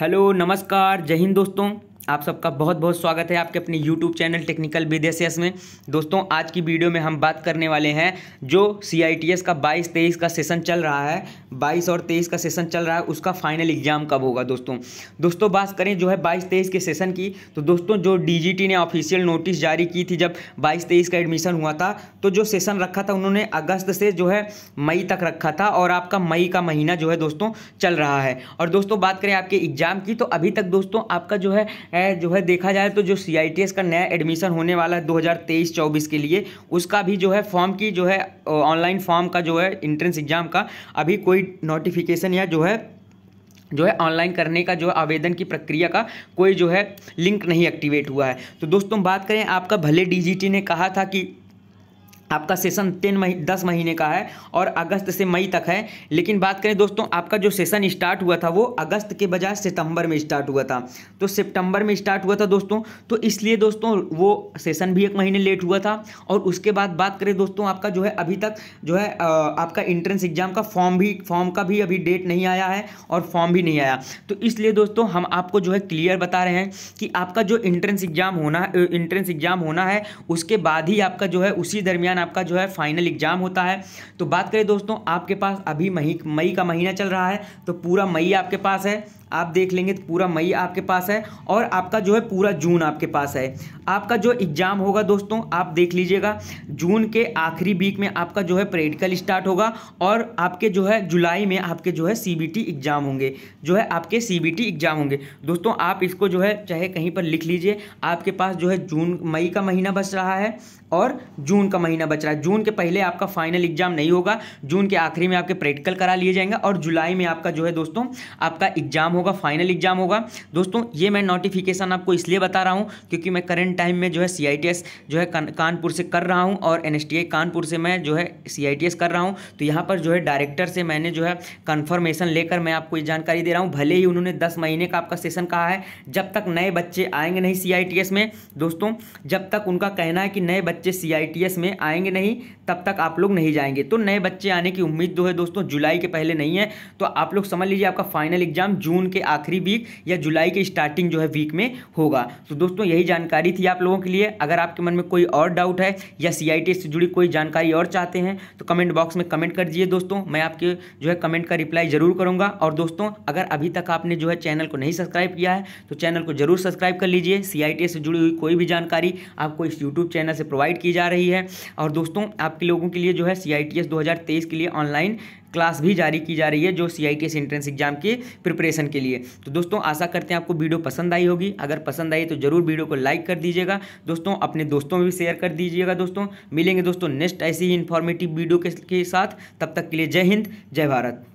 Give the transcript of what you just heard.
hello नमस्कार जय हिंद दोस्तों आप सबका बहुत बहुत स्वागत है आपके अपने YouTube चैनल टेक्निकल विदेशियस में दोस्तों आज की वीडियो में हम बात करने वाले हैं जो सी का 22-23 का सेशन चल रहा है 22 और 23 का सेशन चल रहा है उसका फाइनल एग्जाम कब होगा दोस्तों दोस्तों बात करें जो है 22-23 के सेशन की तो दोस्तों जो डी ने ऑफिशियल नोटिस जारी की थी जब बाईस तेईस का एडमिशन हुआ था तो जो सेशन रखा था उन्होंने अगस्त से जो है मई तक रखा था और आपका मई का महीना जो है दोस्तों चल रहा है और दोस्तों बात करें आपके एग्जाम की तो अभी तक दोस्तों आपका जो है जो है देखा जाए तो जो सी का नया एडमिशन होने वाला है दो हज़ार के लिए उसका भी जो है फॉर्म की जो है ऑनलाइन फॉर्म का जो है इंट्रेंस एग्ज़ाम का अभी कोई नोटिफिकेशन या जो है जो है ऑनलाइन करने का जो है आवेदन की प्रक्रिया का कोई जो है लिंक नहीं एक्टिवेट हुआ है तो दोस्तों बात करें आपका भले डीजीटी ने कहा था कि आपका सेशन तीन मही दस महीने का है और अगस्त से मई तक है लेकिन बात करें दोस्तों आपका जो सेशन स्टार्ट हुआ था वो अगस्त के बजाय सितंबर में स्टार्ट हुआ था तो सितंबर में स्टार्ट हुआ था दोस्तों तो इसलिए दोस्तों वो सेशन भी एक महीने लेट हुआ था और उसके बाद बात करें दोस्तों आपका जो है अभी तक जो है आपका इंट्रेंस एग्जाम का फॉर्म भी फॉर्म का भी अभी डेट नहीं आया है और फॉर्म भी नहीं आया तो इसलिए दोस्तों हम आपको जो है क्लियर बता रहे हैं कि आपका जो इंट्रेंस एग्जाम होना इंट्रेंस एग्जाम होना है उसके बाद ही आपका जो है उसी दरमियान आपका जो है फाइनल एग्जाम होता है तो बात करें दोस्तों आपके पास अभी मई मई का महीना चल रहा है तो पूरा मई आपके पास है आप देख लेंगे तो पूरा मई आपके पास है और आपका जो है पूरा जून आपके पास है आपका जो एग्ज़ाम होगा दोस्तों आप देख लीजिएगा जून के आखिरी वीक में आपका जो है प्रैक्टिकल स्टार्ट होगा और आपके जो है जुलाई में आपके जो है सी एग्ज़ाम होंगे जो है आपके सी एग्ज़ाम होंगे दोस्तों आप इसको जो है चाहे कहीं पर लिख लीजिए आपके पास जो है जून मई का महीना बच रहा है और जून का महीना बच रहा है जून के पहले आपका फाइनल एग्ज़ाम नहीं होगा जून के आखिरी में आपके प्रैक्टिकल करा लिए जाएंगे और जुलाई में आपका जो है दोस्तों आपका एग्ज़ाम होगा होगा फाइनल एग्जाम होगा दोस्तों ये मैं नोटिफिकेशन आपको इसलिए बता रहा हूँ क्योंकि मैं करंट टाइम में जो है सी जो है कानपुर से कर रहा हूँ और एन कानपुर से मैं जो है सी कर रहा हूँ तो यहाँ पर जो है डायरेक्टर से मैंने जो है कन्फर्मेशन लेकर मैं आपको ये जानकारी दे रहा हूँ भले ही उन्होंने दस महीने का आपका सेशन कहा है जब तक नए बच्चे आएंगे नहीं सी में दोस्तों जब तक उनका कहना है कि नए बच्चे सी में आएंगे नहीं तब तक आप लोग नहीं जाएंगे तो नए बच्चे आने की उम्मीद जो तो है दोस्तों जुलाई के पहले नहीं है तो आप लोग समझ लीजिए आपका फाइनल एग्जाम जून जून के आखिरी वीक या जुलाई के स्टार्टिंग जो है वीक में होगा तो दोस्तों यही जानकारी थी आप लोगों के लिए अगर आपके मन में कोई और डाउट है या सी से जुड़ी कोई जानकारी और चाहते हैं तो कमेंट बॉक्स में कमेंट कर दीजिए दोस्तों मैं आपके जो है कमेंट का रिप्लाई जरूर करूँगा और दोस्तों अगर अभी तक आपने जो है चैनल को नहीं सब्सक्राइब किया है तो चैनल को जरूर सब्सक्राइब कर लीजिए सी से जुड़ी हुई कोई भी जानकारी आपको इस यूट्यूब चैनल से प्रोवाइड की जा रही है और दोस्तों आपके लोगों के लिए जो है सी आई के लिए ऑनलाइन क्लास भी जारी की जा रही है जो सी आई एंट्रेंस एग्जाम की प्रिपरेशन के लिए तो दोस्तों आशा करते हैं आपको वीडियो पसंद आई होगी अगर पसंद आई तो जरूर वीडियो को लाइक कर दीजिएगा दोस्तों अपने दोस्तों में भी शेयर कर दीजिएगा दोस्तों मिलेंगे दोस्तों नेक्स्ट ऐसी ही इन्फॉर्मेटिव वीडियो के साथ तब तक के लिए जय हिंद जय भारत